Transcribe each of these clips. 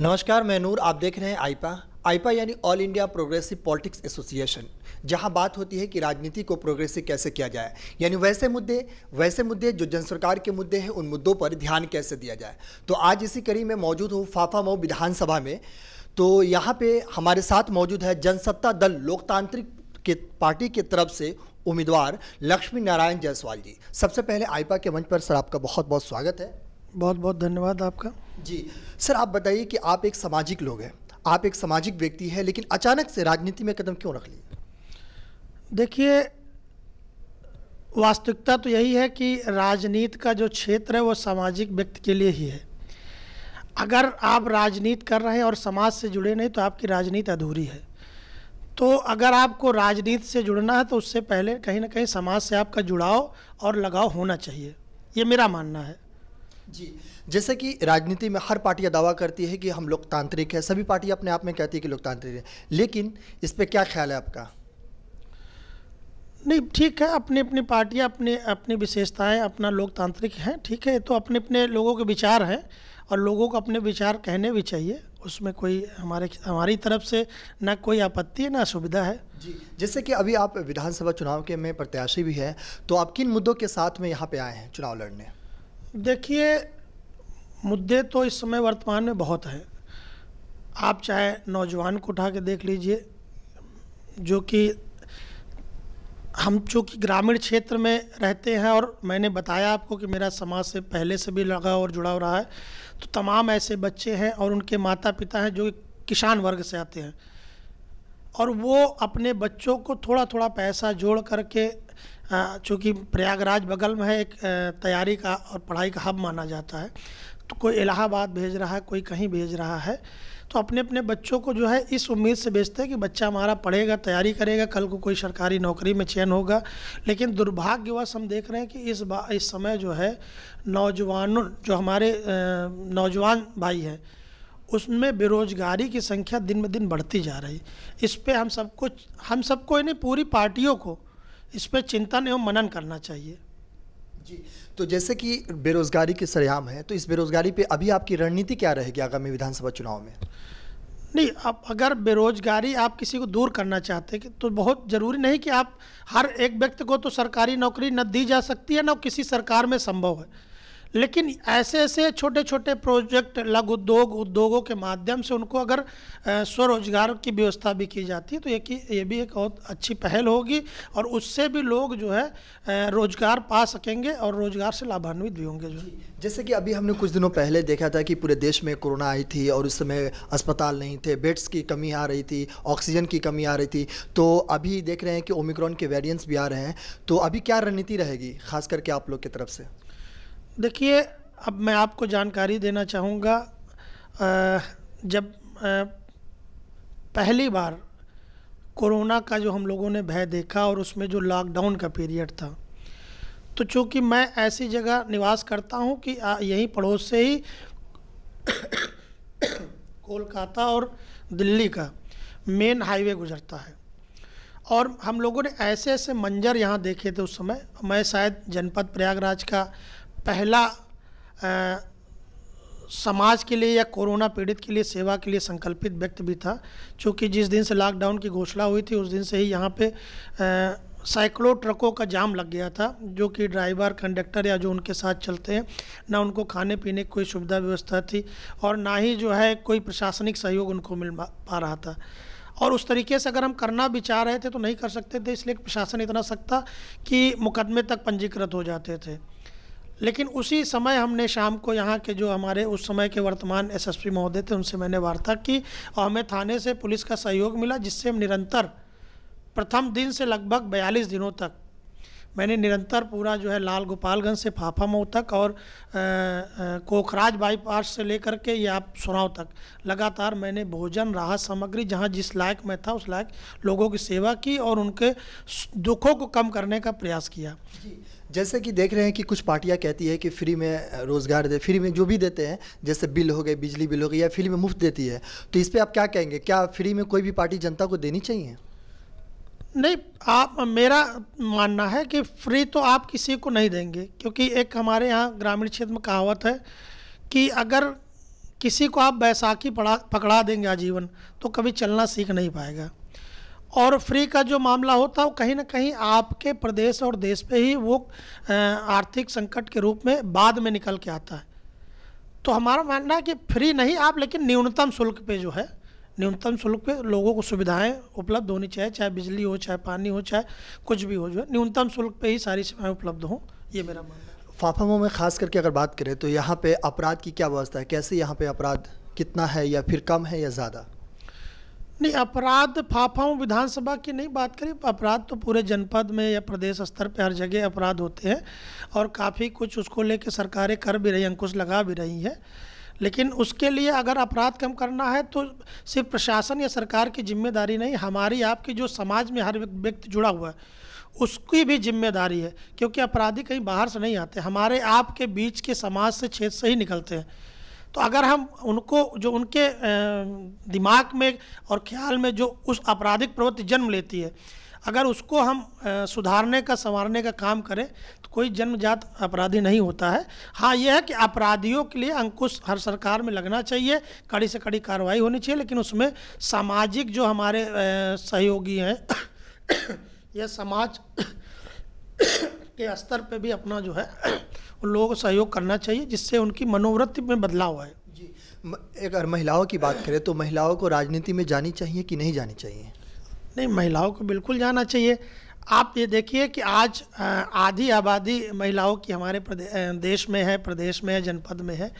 नमस्कार मैं नूर आप देख रहे हैं आईपा आईपा यानी all India progressive politics association जहां बात होती है कि राजनीति को प्रोग्रेसिव कैसे किया जाए यानी वैसे मुद्दे वैसे मुद्दे जो जन सरकार के मुद्दे हैं उन मुद्दों पर ध्यान कैसे दिया जाए तो आज इसी कड़ी में मौजूद हूँ फाफा मऊ विधानसभा में तो यहाँ पे हमारे साथ मौजूद है जनसत्ता दल लोकतांत्रिक के पार्टी की तरफ से उम्मीदवार लक्ष्मी नारायण जायसवाल जी सबसे पहले आईपा के मंच पर सर आपका बहुत बहुत स्वागत है बहुत बहुत धन्यवाद आपका जी सर आप बताइए कि आप एक सामाजिक लोग हैं आप एक सामाजिक व्यक्ति हैं लेकिन अचानक से राजनीति में कदम क्यों रख लिए देखिए वास्तविकता तो यही है कि राजनीति का जो क्षेत्र है वो सामाजिक व्यक्ति के लिए ही है अगर आप राजनीति कर रहे हैं और समाज से जुड़े नहीं तो आपकी राजनीति अधूरी है तो अगर आपको राजनीति से जुड़ना है तो उससे पहले कहीं ना कहीं समाज से आपका जुड़ाव और लगाव होना चाहिए ये मेरा मानना है जी जैसे कि राजनीति में हर पार्टियां दावा करती है कि हम लोकतांत्रिक है सभी पार्टियां अपने आप में कहती है कि लोकतांत्रिक है लेकिन इस पर क्या ख्याल है आपका नहीं ठीक है अपनी अपनी पार्टियां अपने अपनी विशेषताएं अपना लोकतांत्रिक है ठीक है तो अपने अपने लोगों के विचार हैं और लोगों को अपने विचार कहने भी चाहिए उसमें कोई हमारे हमारी तरफ से ना कोई आपत्ति है ना सुविधा है जी जैसे कि अभी आप विधानसभा चुनाव के में प्रत्याशी भी हैं तो आप किन मुद्दों के साथ में यहाँ पे आए हैं चुनाव लड़ने देखिए मुद्दे तो इस समय वर्तमान में बहुत हैं आप चाहे नौजवान को उठा के देख लीजिए जो कि हम चूँकि ग्रामीण क्षेत्र में रहते हैं और मैंने बताया आपको कि मेरा समाज से पहले से भी लगा और जुड़ा हो रहा है तो तमाम ऐसे बच्चे हैं और उनके माता पिता हैं जो किसान वर्ग से आते हैं और वो अपने बच्चों को थोड़ा थोड़ा पैसा जोड़ करके चूँकि प्रयागराज बगल में है एक तैयारी का और पढ़ाई का हब माना जाता है तो कोई इलाहाबाद भेज रहा है कोई कहीं भेज रहा है तो अपने अपने बच्चों को जो है इस उम्मीद से बेचते हैं कि बच्चा हमारा पढ़ेगा तैयारी करेगा कल को कोई सरकारी नौकरी में चयन होगा लेकिन दुर्भाग्यवश हम देख रहे हैं कि इस बा इस समय जो है नौजवानों जो हमारे नौजवान भाई हैं उसमें बेरोजगारी की संख्या दिन ब दिन बढ़ती जा रही इस पर हम सबको हम सबको इन्हें पूरी पार्टियों को इस पर चिंतन एवं मनन करना चाहिए जी तो जैसे कि बेरोजगारी के सरेआम है तो इस बेरोजगारी पे अभी आपकी रणनीति क्या रहेगी आगामी विधानसभा चुनाव में नहीं आप अगर बेरोजगारी आप किसी को दूर करना चाहते हैं तो बहुत ज़रूरी नहीं कि आप हर एक व्यक्ति को तो सरकारी नौकरी न दी जा सकती है न किसी सरकार में संभव है लेकिन ऐसे ऐसे छोटे छोटे प्रोजेक्ट लघु उद्योग उद्योगों के माध्यम से उनको अगर स्वरोजगार की व्यवस्था भी की जाती है तो ये ये भी एक बहुत अच्छी पहल होगी और उससे भी लोग जो है रोजगार पा सकेंगे और रोजगार से लाभान्वित भी होंगे जो जैसे कि अभी हमने कुछ दिनों पहले देखा था कि पूरे देश में कोरोना आई थी और उस समय अस्पताल नहीं थे बेड्स की कमी आ रही थी ऑक्सीजन की कमी आ रही थी तो अभी देख रहे हैं कि ओमिक्रॉन के वेरियंट्स भी आ रहे हैं तो अभी क्या रणनीति रहेगी खास करके आप लोग की तरफ से देखिए अब मैं आपको जानकारी देना चाहूँगा जब आ, पहली बार कोरोना का जो हम लोगों ने भय देखा और उसमें जो लॉकडाउन का पीरियड था तो चूँकि मैं ऐसी जगह निवास करता हूँ कि यहीं पड़ोस से ही कोलकाता और दिल्ली का मेन हाईवे गुजरता है और हम लोगों ने ऐसे ऐसे मंजर यहाँ देखे थे उस समय मैं शायद जनपद प्रयागराज का पहला आ, समाज के लिए या कोरोना पीड़ित के लिए सेवा के लिए संकल्पित व्यक्ति भी था चूँकि जिस दिन से लॉकडाउन की घोषणा हुई थी उस दिन से ही यहाँ पे साइक्लो ट्रकों का जाम लग गया था जो कि ड्राइवर कंडक्टर या जो उनके साथ चलते हैं ना उनको खाने पीने की कोई सुविधा व्यवस्था थी और ना ही जो है कोई प्रशासनिक सहयोग उनको मिल पा रहा था और उस तरीके से अगर हम करना भी चाह रहे थे तो नहीं कर सकते थे इसलिए प्रशासन इतना सख्त था कि मुकदमे तक पंजीकृत हो जाते थे लेकिन उसी समय हमने शाम को यहाँ के जो हमारे उस समय के वर्तमान एसएसपी महोदय थे उनसे मैंने वार्ता की और हमें थाने से पुलिस का सहयोग मिला जिससे हम निरंतर प्रथम दिन से लगभग बयालीस दिनों तक मैंने निरंतर पूरा जो है लाल गोपालगंज से फाफा मऊ तक और कोखराज बाईपास से लेकर के या आप सुनाव तक लगातार मैंने भोजन राहत सामग्री जहाँ जिस लायक मैं था उस लायक लोगों की सेवा की और उनके दुखों को कम करने का प्रयास किया जैसे कि देख रहे हैं कि कुछ पार्टियां कहती है कि फ्री में रोज़गार दे फ्री में जो भी देते हैं जैसे बिल हो गए बिजली बिल हो गई या फ्री में मुफ्त देती है तो इस पर आप क्या कहेंगे क्या फ्री में कोई भी पार्टी जनता को देनी चाहिए नहीं आप मेरा मानना है कि फ्री तो आप किसी को नहीं देंगे क्योंकि एक हमारे यहाँ ग्रामीण क्षेत्र में कहावत है कि अगर किसी को आप बैसाखी पकड़ा देंगे आजीवन तो कभी चलना सीख नहीं पाएगा और फ्री का जो मामला होता है वो कहीं ना कहीं आपके प्रदेश और देश पे ही वो आर्थिक संकट के रूप में बाद में निकल के आता है तो हमारा मानना है कि फ्री नहीं आप लेकिन न्यूनतम शुल्क पे जो है न्यूनतम शुल्क पे लोगों को सुविधाएं उपलब्ध होनी चाहिए चाहे बिजली हो चाहे पानी हो चाहे कुछ भी हो जो है न्यूनतम शुल्क पर ही सारी सेवाएँ उपलब्ध हों ये मेरा मानना है फाफामो में खास करके अगर बात करें तो यहाँ पर अपराध की क्या व्यवस्था है कैसे यहाँ पर अपराध कितना है या फिर कम है या ज़्यादा नहीं अपराध फाफाऊँ विधानसभा की नहीं बात करें अपराध तो पूरे जनपद में या प्रदेश स्तर पर हर जगह अपराध होते हैं और काफ़ी कुछ उसको लेके सरकारें कर भी रही अंकुश लगा भी रही है लेकिन उसके लिए अगर अपराध कम करना है तो सिर्फ प्रशासन या सरकार की जिम्मेदारी नहीं हमारी आपकी जो समाज में हर व्यक्ति जुड़ा हुआ है उसकी भी जिम्मेदारी है क्योंकि अपराधी कहीं बाहर से नहीं आते हमारे आपके बीच के समाज से क्षेत्र से ही निकलते हैं तो अगर हम उनको जो उनके दिमाग में और ख्याल में जो उस आपराधिक प्रवृत्ति जन्म लेती है अगर उसको हम सुधारने का संवारने का काम करें तो कोई जन्मजात अपराधी नहीं होता है हाँ यह है कि अपराधियों के लिए अंकुश हर सरकार में लगना चाहिए कड़ी से कड़ी कार्रवाई होनी चाहिए लेकिन उसमें सामाजिक जो हमारे सहयोगी हैं यह समाज के स्तर पे भी अपना जो है और लोगों को सहयोग करना चाहिए जिससे उनकी मनोवृत्ति में बदलाव आए जी अगर महिलाओं की बात करें तो महिलाओं को राजनीति में जानी चाहिए कि नहीं जानी चाहिए नहीं महिलाओं को बिल्कुल जाना चाहिए आप ये देखिए कि आज आधी आबादी महिलाओं की हमारे देश में है प्रदेश में है जनपद में है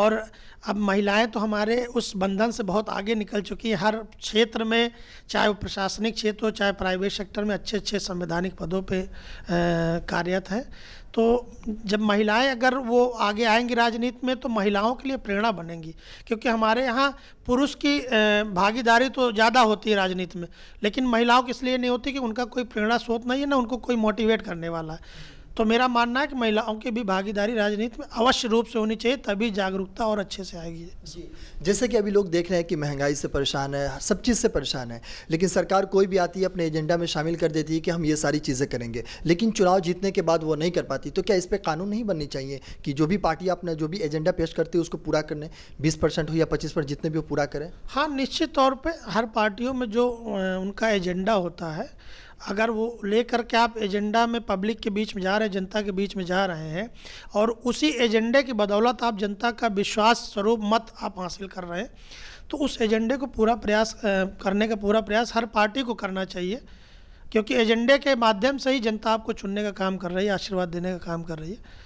और अब महिलाएं तो हमारे उस बंधन से बहुत आगे निकल चुकी हैं हर क्षेत्र में चाहे वो प्रशासनिक क्षेत्र हो चाहे प्राइवेट सेक्टर में अच्छे अच्छे संवैधानिक पदों पे कार्यरत हैं तो जब महिलाएं अगर वो आगे आएंगी राजनीति में तो महिलाओं के लिए प्रेरणा बनेंगी क्योंकि हमारे यहाँ पुरुष की भागीदारी तो ज़्यादा होती है राजनीति में लेकिन महिलाओं की इसलिए नहीं होती कि उनका कोई प्रेरणा स्रोत नहीं है ना उनको कोई मोटिवेट करने वाला है तो मेरा मानना है कि महिलाओं की भी भागीदारी राजनीति में अवश्य रूप से होनी चाहिए तभी जागरूकता और अच्छे से आएगी जी जैसे कि अभी लोग देख रहे हैं कि महंगाई से परेशान है सब चीज़ से परेशान है लेकिन सरकार कोई भी आती है अपने एजेंडा में शामिल कर देती है कि हम ये सारी चीज़ें करेंगे लेकिन चुनाव जीतने के बाद वो नहीं कर पाती तो क्या इस पर कानून नहीं बननी चाहिए कि जो भी पार्टी अपना जो भी एजेंडा पेश करती है उसको पूरा करने बीस परसेंट हो या पच्चीस परसेंट जितने भी वो पूरा करें हाँ निश्चित तौर पर हर पार्टियों में जो उनका एजेंडा होता है अगर वो ले करके आप एजेंडा में पब्लिक के बीच में जा रहे हैं जनता के बीच में जा रहे हैं और उसी एजेंडे की बदौलत आप जनता का विश्वास स्वरूप मत आप हासिल कर रहे हैं तो उस एजेंडे को पूरा प्रयास करने का पूरा प्रयास हर पार्टी को करना चाहिए क्योंकि एजेंडे के माध्यम से ही जनता आपको चुनने का काम कर रही है आशीर्वाद देने का काम कर रही है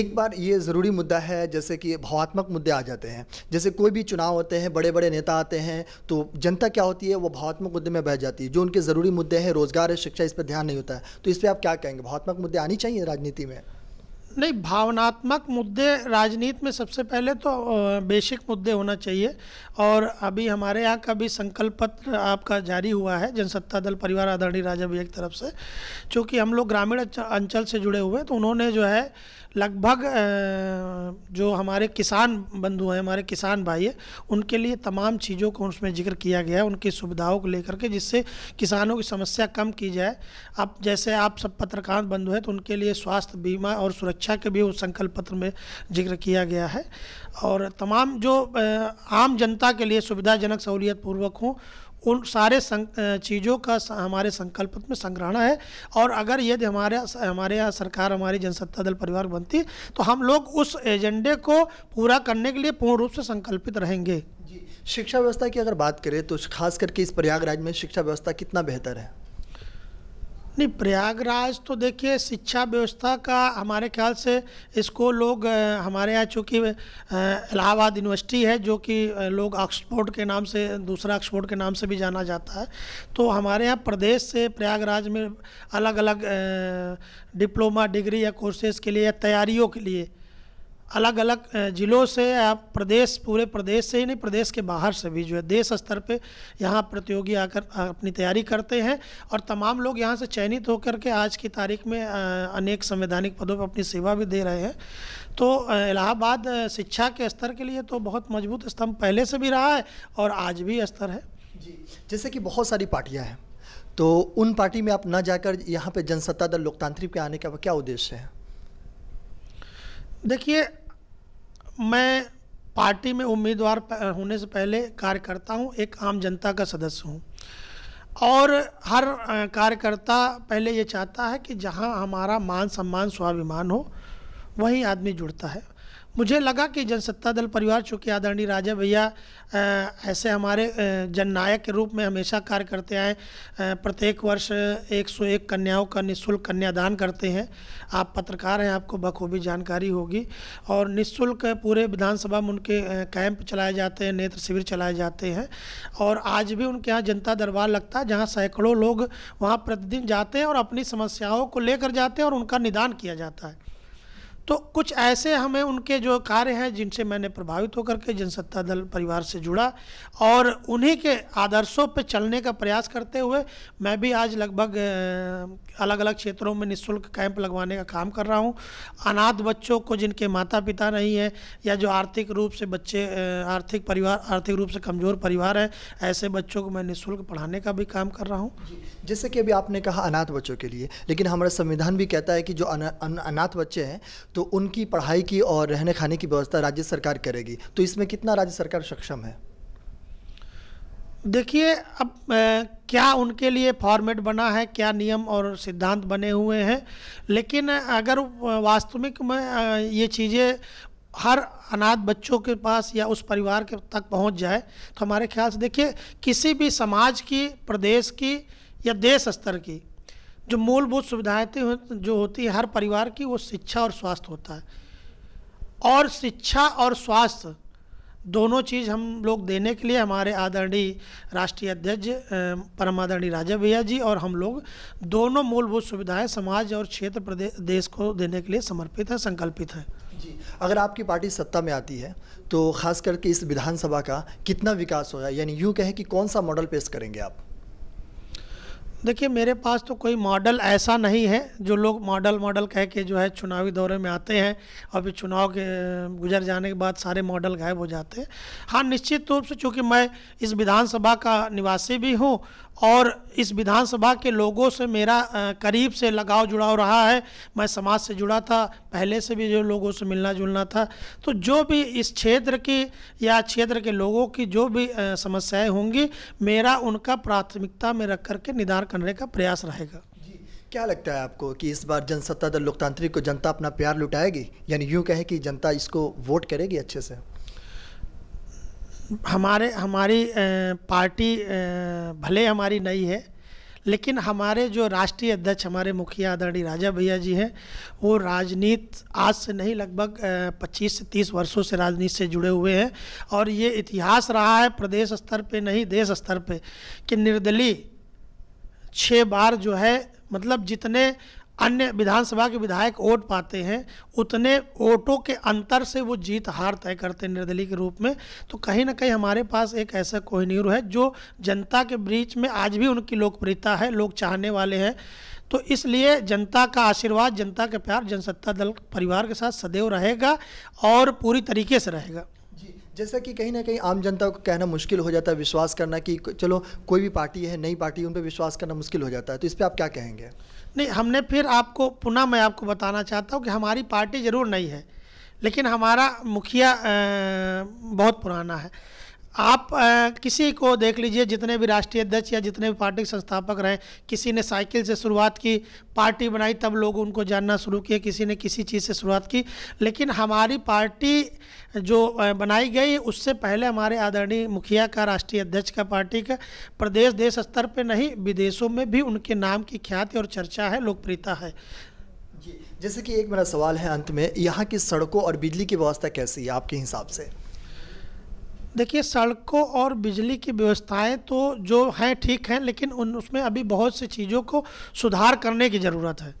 एक बार ये ज़रूरी मुद्दा है जैसे कि भावात्मक मुद्दे आ जाते हैं जैसे कोई भी चुनाव होते हैं बड़े बड़े नेता आते हैं तो जनता क्या होती है वो भावात्मक मुद्दे में बह जाती है जो उनके ज़रूरी मुद्दे हैं रोज़गार है शिक्षा इस पर ध्यान नहीं होता है तो इस पर आप क्या कहेंगे भावात्मक मुद्दे आनी चाहिए राजनीति में नहीं भावनात्मक मुद्दे राजनीति में सबसे पहले तो बेसिक मुद्दे होना चाहिए और अभी हमारे यहाँ का भी संकल्प पत्र आपका जारी हुआ है जनसत्ता दल परिवार आदरणीय राजा भैया की तरफ से चूँकि हम लोग ग्रामीण अंचल से जुड़े हुए हैं तो उन्होंने जो है लगभग जो हमारे किसान बंधु हैं हमारे किसान भाई हैं उनके लिए तमाम चीज़ों को उसमें जिक्र किया गया है उनकी सुविधाओं को लेकर के जिससे किसानों की समस्या कम की जाए अब जैसे आप सब पत्रकार बंधु हैं तो उनके लिए स्वास्थ्य बीमा और सुरक्षा के भी उस संकल्प पत्र में जिक्र किया गया है और तमाम जो आम जनता के लिए सुविधाजनक सहूलियत पूर्वक हों उन सारे चीज़ों का हमारे संकल्प में संग्रहण है और अगर यदि हमारे हमारे यहाँ सरकार हमारी जनसत्ता दल परिवार बनती तो हम लोग उस एजेंडे को पूरा करने के लिए पूर्ण रूप से संकल्पित रहेंगे शिक्षा व्यवस्था की अगर बात करें तो खास करके इस प्रयागराज में शिक्षा व्यवस्था कितना बेहतर है नहीं प्रयागराज तो देखिए शिक्षा व्यवस्था का हमारे ख्याल से इसको लोग हमारे यहाँ चूँकि इलाहाबाद यूनिवर्सिटी है जो कि लोग ऑक्सफोर्ड के नाम से दूसरा ऑक्सफोर्ड के नाम से भी जाना जाता है तो हमारे यहाँ प्रदेश से प्रयागराज में अलग अलग डिप्लोमा डिग्री या कोर्सेज़ के लिए या तैयारियों के लिए अलग अलग ज़िलों से या प्रदेश पूरे प्रदेश से ही नहीं प्रदेश के बाहर से भी जो है देश स्तर पे यहाँ प्रतियोगी आकर अपनी तैयारी करते हैं और तमाम लोग यहाँ से चयनित होकर के आज की तारीख में अनेक संवैधानिक पदों पर अपनी सेवा भी दे रहे हैं तो इलाहाबाद शिक्षा के स्तर के लिए तो बहुत मजबूत स्तंभ पहले से भी रहा है और आज भी स्तर है जी जैसे कि बहुत सारी पार्टियाँ हैं तो उन पार्टी में आप ना जाकर यहाँ पर जनसत्ता दल लोकतांत्रिक पे आने का क्या उद्देश्य है देखिए मैं पार्टी में उम्मीदवार होने से पहले कार्यकर्ता हूँ एक आम जनता का सदस्य हूँ और हर कार्यकर्ता पहले ये चाहता है कि जहाँ हमारा मान सम्मान स्वाभिमान हो वहीं आदमी जुड़ता है मुझे लगा कि जनसत्ता दल परिवार चूँकि आदरणीय राजा भैया ऐसे हमारे जननायक के रूप में हमेशा कार्य करते आए प्रत्येक वर्ष 101 कन्याओं का निःशुल्क कन्यादान करते हैं आप पत्रकार हैं आपको बखूबी जानकारी होगी और निःशुल्क पूरे विधानसभा में उनके कैंप चलाए जाते हैं नेत्र शिविर चलाए जाते हैं और आज भी उनके यहाँ जनता दरबार लगता है जहाँ सैकड़ों लोग वहाँ प्रतिदिन जाते हैं और अपनी समस्याओं को लेकर जाते हैं और उनका निदान किया जाता है तो कुछ ऐसे हमें उनके जो कार्य हैं जिनसे मैंने प्रभावित होकर के जनसत्ता दल परिवार से जुड़ा और उन्हीं के आदर्शों पर चलने का प्रयास करते हुए मैं भी आज लगभग अलग अलग क्षेत्रों में निःशुल्क कैंप लगवाने का काम कर रहा हूँ अनाथ बच्चों को जिनके माता पिता नहीं हैं या जो आर्थिक रूप से बच्चे आर्थिक परिवार आर्थिक रूप से कमज़ोर परिवार हैं ऐसे बच्चों को मैं निःशुल्क पढ़ाने का भी काम कर रहा हूँ जैसे कि अभी आपने कहा अनाथ बच्चों के लिए लेकिन हमारा संविधान भी कहता है कि जो अनाथ बच्चे हैं तो उनकी पढ़ाई की और रहने खाने की व्यवस्था राज्य सरकार करेगी तो इसमें कितना राज्य सरकार सक्षम है देखिए अब ए, क्या उनके लिए फॉर्मेट बना है क्या नियम और सिद्धांत बने हुए हैं लेकिन अगर वास्तविक में ये चीज़ें हर अनाथ बच्चों के पास या उस परिवार के तक पहुंच जाए तो हमारे ख्याल से देखिए किसी भी समाज की प्रदेश की या देश स्तर की जो मूलभूत सुविधाएं जो होती है हर परिवार की वो शिक्षा और स्वास्थ्य होता है और शिक्षा और स्वास्थ्य दोनों चीज़ हम लोग देने के लिए हमारे आदरणीय राष्ट्रीय अध्यक्ष परम आदरणीय राजा भैया जी और हम लोग दोनों मूलभूत सुविधाएं समाज और क्षेत्र प्रदेश देश को देने के लिए समर्पित है संकल्पित है जी अगर आपकी पार्टी सत्ता में आती है तो खास करके इस विधानसभा का कितना विकास होगा यानी यूँ कहें कि कौन सा मॉडल पेश करेंगे आप देखिए मेरे पास तो कोई मॉडल ऐसा नहीं है जो लोग मॉडल मॉडल कह के जो है चुनावी दौरे में आते हैं और फिर चुनाव के गुजर जाने के बाद सारे मॉडल गायब हो जाते हैं हाँ निश्चित रूप से चूँकि मैं इस विधानसभा का निवासी भी हूँ और इस विधानसभा के लोगों से मेरा करीब से लगाव जुड़ाव रहा है मैं समाज से जुड़ा था पहले से भी जो लोगों से मिलना जुलना था तो जो भी इस क्षेत्र की या क्षेत्र के लोगों की जो भी समस्याएं होंगी मेरा उनका प्राथमिकता में रख करके निदान करने का प्रयास रहेगा क्या लगता है आपको कि इस बार जनसत्ता दल लोकतांत्रिक को जनता अपना प्यार लुटाएगी यानी यूँ कहे कि जनता इसको वोट करेगी अच्छे से हमारे हमारी पार्टी भले हमारी नहीं है लेकिन हमारे जो राष्ट्रीय अध्यक्ष हमारे मुखिया आदरणीय राजा भैया जी हैं वो राजनीति आज से नहीं लगभग 25 से 30 वर्षों से राजनीति से जुड़े हुए हैं और ये इतिहास रहा है प्रदेश स्तर पे नहीं देश स्तर पे कि निर्दलीय छः बार जो है मतलब जितने अन्य विधानसभा के विधायक वोट पाते हैं उतने वोटों के अंतर से वो जीत हार तय करते हैं निर्दलीय के रूप में तो कहीं ना कहीं हमारे पास एक ऐसा कोहनीर है जो जनता के बीच में आज भी उनकी लोकप्रियता है लोग चाहने वाले हैं तो इसलिए जनता का आशीर्वाद जनता के प्यार जनसत्ता दल परिवार के साथ सदैव रहेगा और पूरी तरीके से रहेगा जी कि कहीं ना कहीं आम जनता को कहना मुश्किल हो जाता है विश्वास करना कि चलो कोई भी पार्टी है नई पार्टी उन पर विश्वास करना मुश्किल हो जाता है तो इस पर आप क्या कहेंगे नहीं हमने फिर आपको पुनः मैं आपको बताना चाहता हूँ कि हमारी पार्टी ज़रूर नहीं है लेकिन हमारा मुखिया बहुत पुराना है आप आ, किसी को देख लीजिए जितने भी राष्ट्रीय अध्यक्ष या जितने भी पार्टी संस्थापक रहे किसी ने साइकिल से शुरुआत की पार्टी बनाई तब लोग उनको जानना शुरू किया किसी ने किसी चीज़ से शुरुआत की लेकिन हमारी पार्टी जो बनाई गई उससे पहले हमारे आदरणीय मुखिया का राष्ट्रीय अध्यक्ष का पार्टी का प्रदेश देश स्तर पर नहीं विदेशों में भी उनके नाम की ख्याति और चर्चा है लोकप्रियता है जैसे कि एक मेरा सवाल है अंत में यहाँ की सड़कों और बिजली की व्यवस्था कैसी है आपके हिसाब से देखिए सड़कों और बिजली की व्यवस्थाएं तो जो हैं ठीक हैं लेकिन उन उसमें अभी बहुत सी चीज़ों को सुधार करने की ज़रूरत है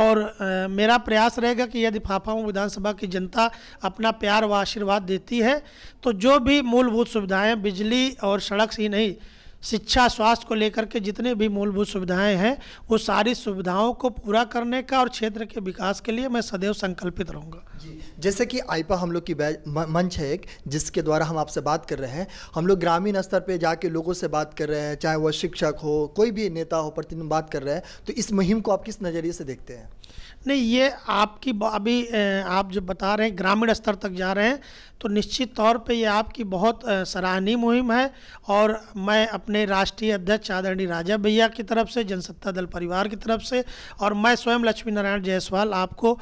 और आ, मेरा प्रयास रहेगा कि यदि फाफाऊ विधानसभा की जनता अपना प्यार व आशीर्वाद देती है तो जो भी मूलभूत सुविधाएं बिजली और सड़क से ही नहीं शिक्षा स्वास्थ्य को लेकर के जितने भी मूलभूत सुविधाएं हैं वो सारी सुविधाओं को पूरा करने का और क्षेत्र के विकास के लिए मैं सदैव संकल्पित रहूँगा जैसे कि आईपा हम लोग की मंच है एक जिसके द्वारा हम आपसे बात कर रहे हैं हम लोग ग्रामीण स्तर पर जाके लोगों से बात कर रहे हैं चाहे वह शिक्षक हो कोई भी नेता हो प्रतिनिधि बात कर रहे हैं तो इस मुहिम को आप किस नज़रिए से देखते हैं नहीं ये आपकी अभी आप जो बता रहे हैं ग्रामीण स्तर तक जा रहे हैं तो निश्चित तौर पे ये आपकी बहुत सराहनीय मुहिम है और मैं अपने राष्ट्रीय अध्यक्ष आदरणीय राजा भैया की तरफ से जनसत्ता दल परिवार की तरफ से और मैं स्वयं लक्ष्मी नारायण जायसवाल आपको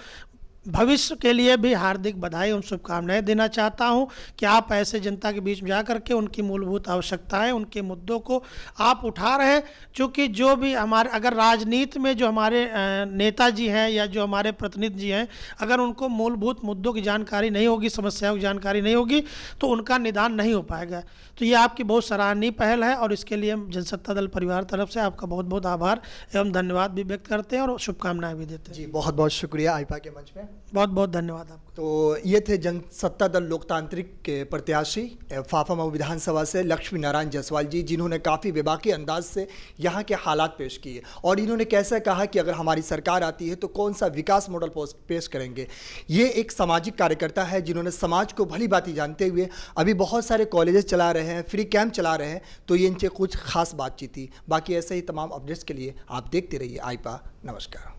भविष्य के लिए भी हार्दिक बधाई और शुभकामनाएं देना चाहता हूं कि आप ऐसे जनता के बीच में जा करके उनकी मूलभूत आवश्यकताएं उनके मुद्दों को आप उठा रहे हैं क्योंकि जो भी हमारे अगर राजनीति में जो हमारे नेता जी हैं या जो हमारे प्रतिनिधि जी हैं अगर उनको मूलभूत मुद्दों की जानकारी नहीं होगी समस्याओं की जानकारी नहीं होगी तो उनका निदान नहीं हो पाएगा तो ये आपकी बहुत सराहनीय पहल है और इसके लिए हम जनसत्ता दल परिवार तरफ से आपका बहुत बहुत आभार एवं धन्यवाद भी व्यक्त करते हैं और शुभकामनाएं भी देते हैं जी बहुत बहुत शुक्रिया आईपा के मंच में बहुत बहुत धन्यवाद आपको तो ये थे जन सत्ता दल लोकतांत्रिक के प्रत्याशी फाफा मऊ विधानसभा से लक्ष्मी नारायण जायसवाल जी जिन्होंने काफ़ी विभागीय अंदाज से यहाँ के हालात पेश किए और इन्होंने कैसे कहा कि अगर हमारी सरकार आती है तो कौन सा विकास मॉडल पेश करेंगे ये एक सामाजिक कार्यकर्ता है जिन्होंने समाज को भली बाती जानते हुए अभी बहुत सारे कॉलेजेस चला रहे हैं फ्री कैंप चला रहे हैं तो ये इनसे कुछ खास बातचीत थी बाकी ऐसे ही तमाम अपडेट्स के लिए आप देखते रहिए आईपा नमस्कार